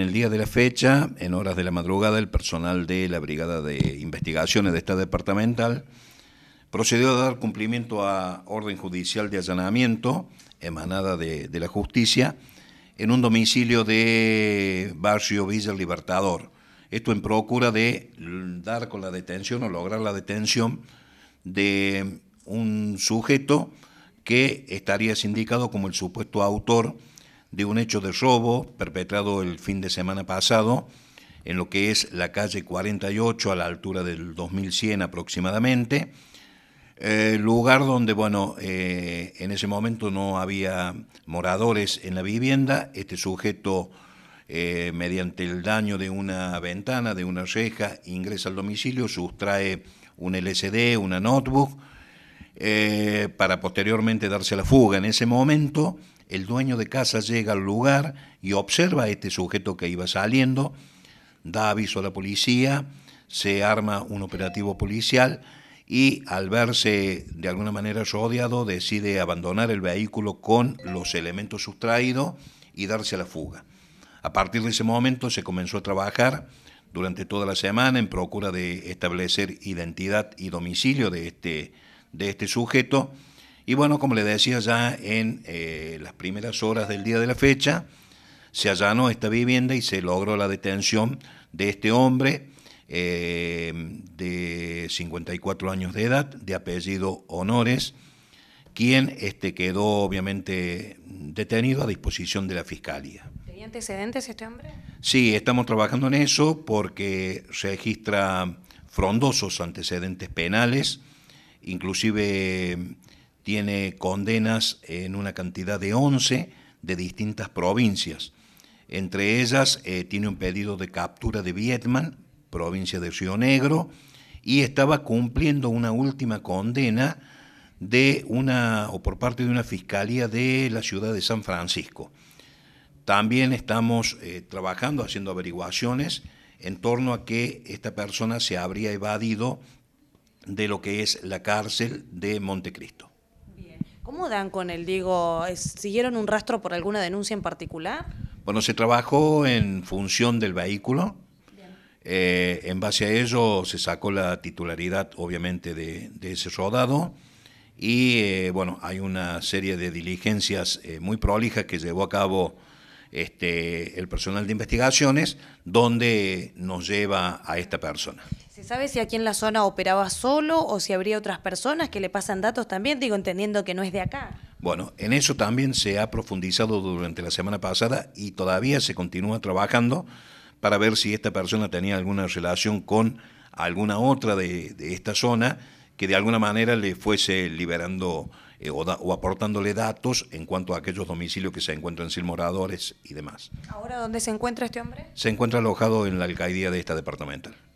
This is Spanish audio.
en el día de la fecha, en horas de la madrugada, el personal de la Brigada de Investigaciones de esta departamental procedió a dar cumplimiento a orden judicial de allanamiento emanada de, la justicia en un domicilio de Barrio Villa Libertador. Esto en procura de dar con la detención o lograr la detención de un sujeto que estaría sindicado como el supuesto autor de un hecho de robo perpetrado el fin de semana pasado en lo que es la calle 48 a la altura del 2100 aproximadamente, eh, lugar donde, bueno, eh, en ese momento no había moradores en la vivienda, este sujeto eh, mediante el daño de una ventana, de una reja, ingresa al domicilio, sustrae un LCD, una notebook, eh, para posteriormente darse la fuga. En ese momento, el dueño de casa llega al lugar y observa a este sujeto que iba saliendo, da aviso a la policía, se arma un operativo policial y al verse de alguna manera rodeado decide abandonar el vehículo con los elementos sustraídos y darse a la fuga. A partir de ese momento se comenzó a trabajar durante toda la semana en procura de establecer identidad y domicilio de este de este sujeto. Y bueno, como le decía ya en eh, las primeras horas del día de la fecha, se allanó esta vivienda y se logró la detención de este hombre eh, de 54 años de edad, de apellido Honores, quien este, quedó obviamente detenido a disposición de la Fiscalía. ¿Tenía antecedentes este hombre? Sí, estamos trabajando en eso porque registra frondosos antecedentes penales inclusive tiene condenas en una cantidad de 11 de distintas provincias. Entre ellas eh, tiene un pedido de captura de Vietnam, provincia de Río Negro, y estaba cumpliendo una última condena de una o por parte de una fiscalía de la ciudad de San Francisco. También estamos eh, trabajando, haciendo averiguaciones en torno a que esta persona se habría evadido de lo que es la cárcel de Montecristo. Bien. ¿Cómo dan con el, digo, siguieron un rastro por alguna denuncia en particular? Bueno, se trabajó en función del vehículo. Eh, en base a ello se sacó la titularidad, obviamente, de, ese rodado. Y eh, bueno, hay una serie de diligencias eh, muy prolijas que llevó a cabo este, el personal de investigaciones, donde nos lleva a esta persona. ¿Se sabe si aquí en la zona operaba solo o si habría otras personas que le pasan datos también? Digo, entendiendo que no es de acá. Bueno, en eso también se ha profundizado durante la semana pasada y todavía se continúa trabajando para ver si esta persona tenía alguna relación con alguna otra de, esta zona que de alguna manera le fuese liberando eh, o, aportándole datos en cuanto a aquellos domicilios que se encuentran sin moradores y demás. ¿Ahora dónde se encuentra este hombre? Se encuentra alojado en la alcaldía de esta departamental.